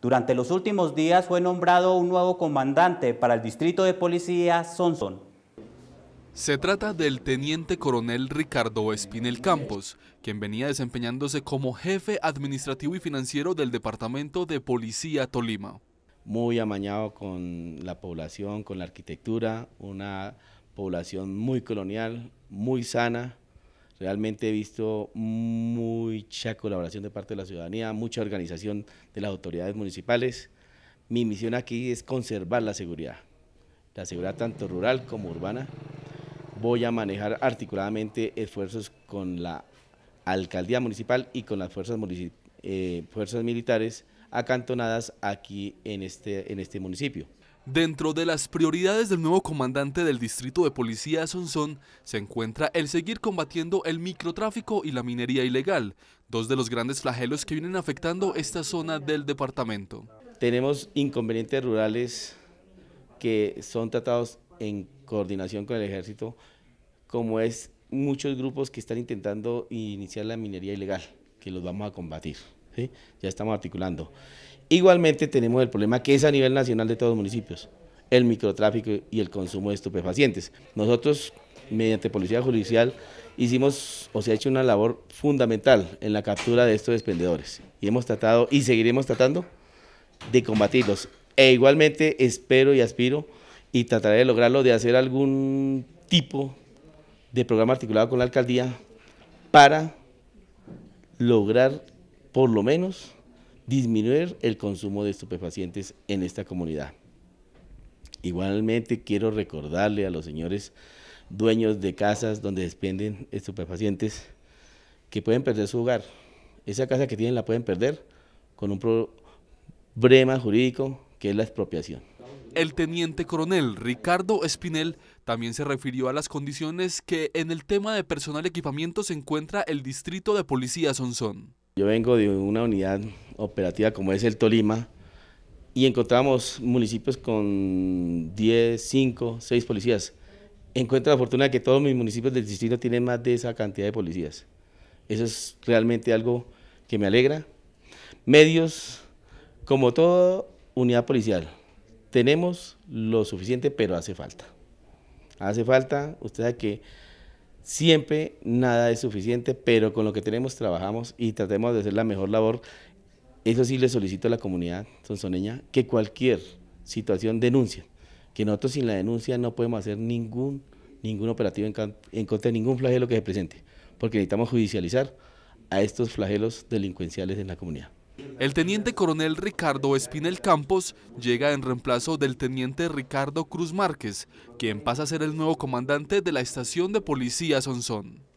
Durante los últimos días fue nombrado un nuevo comandante para el distrito de policía Sonson. Se trata del teniente coronel Ricardo Espinel Campos, quien venía desempeñándose como jefe administrativo y financiero del Departamento de Policía Tolima. Muy amañado con la población, con la arquitectura, una población muy colonial, muy sana, Realmente he visto mucha colaboración de parte de la ciudadanía, mucha organización de las autoridades municipales. Mi misión aquí es conservar la seguridad, la seguridad tanto rural como urbana. Voy a manejar articuladamente esfuerzos con la alcaldía municipal y con las fuerzas, eh, fuerzas militares acantonadas aquí en este, en este municipio. Dentro de las prioridades del nuevo comandante del distrito de policía de se encuentra el seguir combatiendo el microtráfico y la minería ilegal, dos de los grandes flagelos que vienen afectando esta zona del departamento. Tenemos inconvenientes rurales que son tratados en coordinación con el ejército, como es muchos grupos que están intentando iniciar la minería ilegal, que los vamos a combatir ya estamos articulando. Igualmente tenemos el problema que es a nivel nacional de todos los municipios, el microtráfico y el consumo de estupefacientes. Nosotros, mediante Policía Judicial, hicimos o se ha hecho una labor fundamental en la captura de estos desprendedores y hemos tratado y seguiremos tratando de combatirlos. E igualmente espero y aspiro y trataré de lograrlo de hacer algún tipo de programa articulado con la alcaldía para lograr por lo menos disminuir el consumo de estupefacientes en esta comunidad. Igualmente quiero recordarle a los señores dueños de casas donde despenden estupefacientes que pueden perder su hogar. Esa casa que tienen la pueden perder con un problema jurídico que es la expropiación. El teniente coronel Ricardo Espinel también se refirió a las condiciones que en el tema de personal y equipamiento se encuentra el distrito de policía Sonsón. Yo vengo de una unidad operativa como es el Tolima y encontramos municipios con 10, 5, 6 policías. Encuentro la fortuna de que todos mis municipios del distrito tienen más de esa cantidad de policías. Eso es realmente algo que me alegra. Medios, como toda unidad policial, tenemos lo suficiente, pero hace falta. Hace falta, usted sabe que Siempre nada es suficiente, pero con lo que tenemos trabajamos y tratemos de hacer la mejor labor. Eso sí le solicito a la comunidad sonzoneña que cualquier situación denuncie, que nosotros sin la denuncia no podemos hacer ningún, ningún operativo en, en contra de ningún flagelo que se presente, porque necesitamos judicializar a estos flagelos delincuenciales en la comunidad. El teniente coronel Ricardo Espinel Campos llega en reemplazo del teniente Ricardo Cruz Márquez, quien pasa a ser el nuevo comandante de la estación de policía Sonsón.